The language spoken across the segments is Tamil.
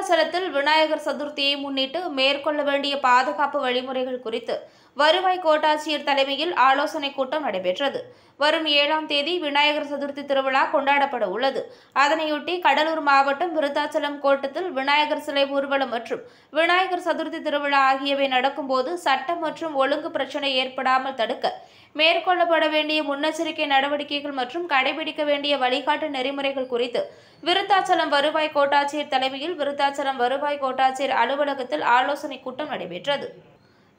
விருத்தாச்சலத்தில் விநாயகர் சதுர்த்தியை முன்னிட்டு மேற்கொள்ள வேண்டிய பாதுகாப்பு வழிமுறைகள் குறித்து வருவாய் கோட்டாட்சியர் தலைமையில் ஆலோசனைக் கூட்டம் நடைபெற்றது வரும் ஏழாம் தேதி விநாயகர் சதுர்த்தி திருவிழா கொண்டாடப்பட உள்ளது அதனையொட்டி கடலூர் மாவட்டம் விருத்தாச்சலம் கோட்டத்தில் விநாயகர் சிலை ஊர்வலம் மற்றும் விநாயகர் சதுர்த்தி திருவிழா ஆகியவை நடக்கும்போது சட்டம் மற்றும் ஒழுங்கு பிரச்சினை ஏற்படாமல் தடுக்க மேற்கொள்ளப்பட வேண்டிய முன்னெச்சரிக்கை நடவடிக்கைகள் மற்றும் கடைபிடிக்க வேண்டிய வழிகாட்டு நெறிமுறைகள் குறித்து விருத்தாச்சலம் வருவாய் கோட்டாட்சியர் தலைமையில் விருத்தாச்சலம் விருத்தாச்சலம் வருவாய் கோட்டாட்சியர் அலுவலகத்தில் ஆலோசனை கூட்டம் நடைபெற்றது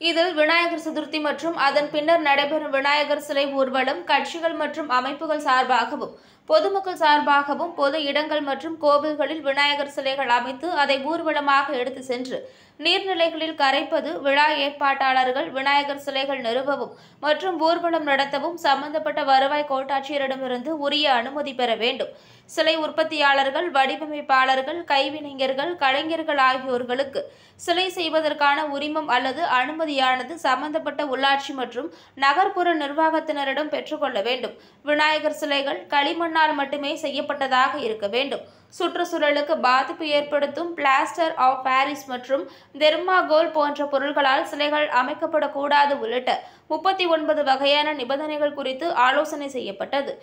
இதில் விநாயகர் சதுர்த்தி மற்றும் அதன் பின்னர் நடைபெறும் விநாயகர் சிலை ஊர்வலம் கட்சிகள் மற்றும் அமைப்புகள் சார்பாகவும் பொதுமக்கள் சார்பாகவும் பொது இடங்கள் மற்றும் கோவில்களில் விநாயகர் சிலைகள் அமைத்து அதை ஊர்வலமாக எடுத்து சென்று நீர்நிலைகளில் கரைப்பது விழா ஏற்பாட்டாளர்கள் விநாயகர் சிலைகள் நிறுவவும் மற்றும் ஊர்வலம் நடத்தவும் சம்பந்தப்பட்ட வருவாய் கோட்டாட்சியரிடமிருந்து உரிய அனுமதி பெற வேண்டும் சிலை உற்பத்தியாளர்கள் வடிவமைப்பாளர்கள் கைவினைஞர்கள் கலைஞர்கள் ஆகியோர்களுக்கு சிலை செய்வதற்கான உரிமம் அல்லது அனுமதி அனுமதியானது சம்பந்தப்பட்ட உள்ளாட்சி மற்றும் நகர்ப்புற நிர்வாகத்தினரிடம் பெற்றுக்கொள்ள வேண்டும் விநாயகர் சிலைகள் களிமண்ணால் மட்டுமே செய்யப்பட்டதாக இருக்க வேண்டும் சுற்றுச்சூழலுக்கு பாதிப்பு ஏற்படுத்தும் பிளாஸ்டர் ஆஃப் பாரிஸ் மற்றும் தெர்மாகோல் போன்ற பொருள்களால் சிலைகள் அமைக்கப்படக்கூடாது உள்ளிட்ட முப்பத்தி ஒன்பது வகையான நிபந்தனைகள் குறித்து ஆலோசனை செய்யப்பட்டது